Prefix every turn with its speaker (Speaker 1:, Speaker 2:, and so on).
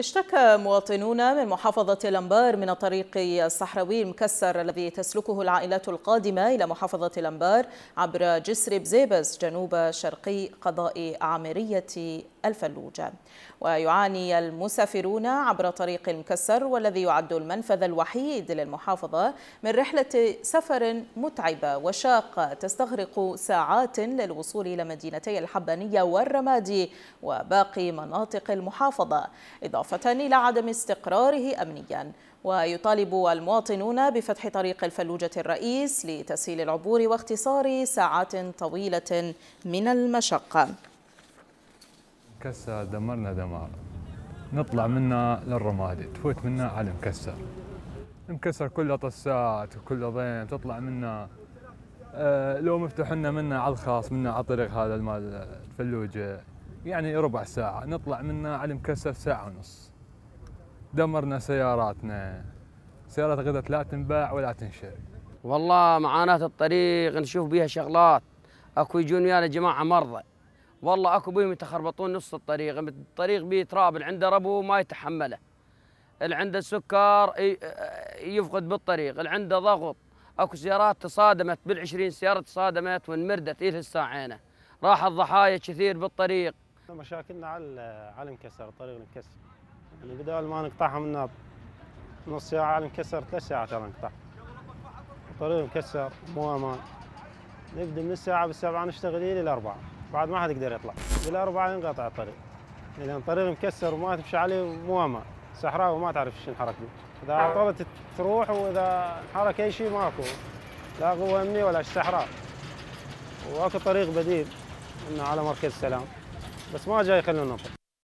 Speaker 1: اشتكى مواطنون من محافظة الأنبار من الطريق الصحراوي المكسر الذي تسلكه العائلات القادمة إلى محافظة الأنبار عبر جسر بزيبس جنوب شرقي قضاء عامرية الفلوجة ويعاني المسافرون عبر طريق المكسر والذي يعد المنفذ الوحيد للمحافظة من رحلة سفر متعبة وشاقة تستغرق ساعات للوصول إلى مدينتي الحبانية والرمادي وباقي مناطق المحافظة إضافة إلى عدم استقراره أمنياً ويطالب المواطنون بفتح طريق الفلوجة الرئيس لتسهيل العبور واختصار ساعات طويلة من المشقة
Speaker 2: مكسر دمرنا دمار نطلع منا للرمادي تفوت منا على المكسر المكسر كله طسات وكله ضيم تطلع منا أه لو مفتوح لنا منا على الخاص منا على الطريق هذا مال الفلوجه يعني ربع ساعة نطلع منا على المكسر ساعة ونص دمرنا سياراتنا سيارات غدت لا تنباع ولا تنشر
Speaker 3: والله معاناة الطريق نشوف بيها شغلات اكو يجون ويانا جماعة مرضى والله اكو بيهم يتخربطون نص الطريق الطريق بيه تراب عنده ربو ما يتحمله اللي عنده سكر يفقد بالطريق اللي عنده ضغط اكو سيارات تصادمت بالعشرين سياره تصادمت وانمردت إيه الساعينه
Speaker 4: راح الضحايا كثير بالطريق مشاكلنا على على انكسر الطريق انكسر يعني بدل ما نقطعها من نص ساعه على انكسر ثلاث ساعات ترى نقطع الطريق مكسر مو امان نبدا من الساعه بالسبعه نشتغل الى الاربعه بعد ما حد يقدر يطلع بالاربعه ينقطع الطريق اذا الطريق مكسر وما تمشي عليه موامه صحراء وما تعرف شنو حركة اذا نعم. عطلت تروح واذا حرك اي شيء ماكو لا قوه امنيه ولا صحراء واكو طريق بديل انه على مركز السلام بس ما جاي يخلونا ننطق